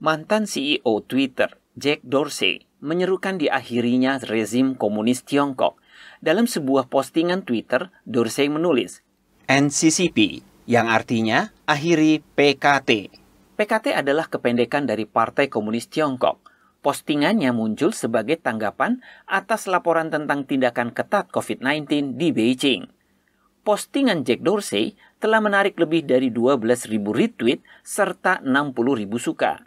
Mantan CEO Twitter, Jack Dorsey, menyerukan diakhirinya rezim komunis Tiongkok. Dalam sebuah postingan Twitter, Dorsey menulis, NCCP, yang artinya akhiri PKT. PKT adalah kependekan dari Partai Komunis Tiongkok. Postingannya muncul sebagai tanggapan atas laporan tentang tindakan ketat COVID-19 di Beijing. Postingan Jack Dorsey telah menarik lebih dari 12.000 retweet serta 60.000 suka.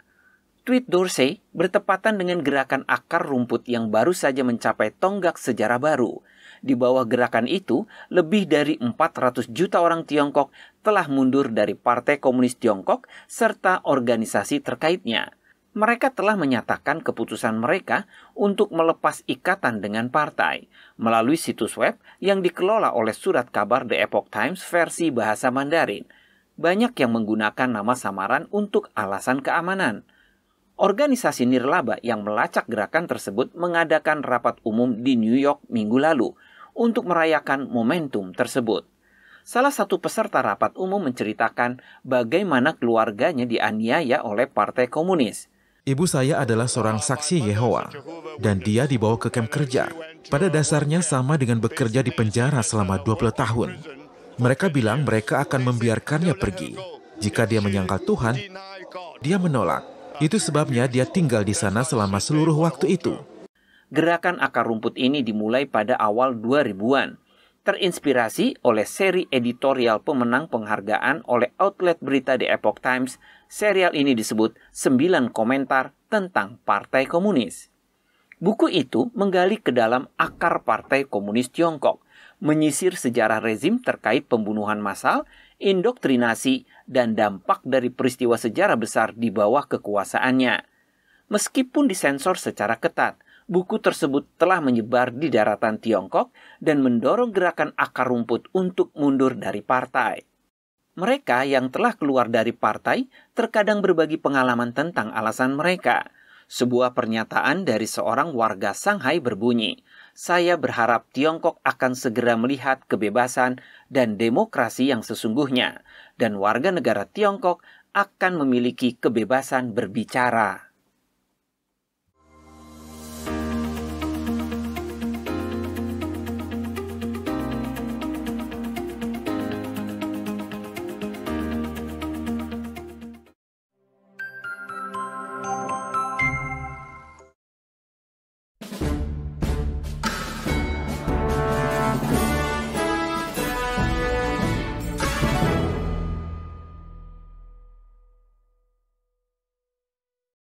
Tweet Dorsey bertepatan dengan gerakan akar rumput yang baru saja mencapai tonggak sejarah baru. Di bawah gerakan itu, lebih dari 400 juta orang Tiongkok telah mundur dari Partai Komunis Tiongkok serta organisasi terkaitnya. Mereka telah menyatakan keputusan mereka untuk melepas ikatan dengan partai melalui situs web yang dikelola oleh surat kabar The Epoch Times versi bahasa Mandarin. Banyak yang menggunakan nama samaran untuk alasan keamanan Organisasi nirlaba yang melacak gerakan tersebut mengadakan rapat umum di New York minggu lalu untuk merayakan momentum tersebut. Salah satu peserta rapat umum menceritakan bagaimana keluarganya dianiaya oleh Partai Komunis. Ibu saya adalah seorang saksi Yehowa, dan dia dibawa ke kamp kerja. Pada dasarnya sama dengan bekerja di penjara selama 20 tahun. Mereka bilang mereka akan membiarkannya pergi. Jika dia menyangkal Tuhan, dia menolak. Itu sebabnya dia tinggal di sana selama seluruh waktu itu. Gerakan akar rumput ini dimulai pada awal 2000-an. Terinspirasi oleh seri editorial pemenang penghargaan oleh outlet berita The Epoch Times, serial ini disebut 9 komentar tentang Partai Komunis. Buku itu menggali ke dalam akar Partai Komunis Tiongkok, menyisir sejarah rezim terkait pembunuhan massal, indoktrinasi, dan dampak dari peristiwa sejarah besar di bawah kekuasaannya. Meskipun disensor secara ketat, buku tersebut telah menyebar di daratan Tiongkok dan mendorong gerakan akar rumput untuk mundur dari partai. Mereka yang telah keluar dari partai terkadang berbagi pengalaman tentang alasan mereka. Sebuah pernyataan dari seorang warga Shanghai berbunyi, "Saya berharap Tiongkok akan segera melihat kebebasan dan demokrasi yang sesungguhnya, dan warga negara Tiongkok akan memiliki kebebasan berbicara."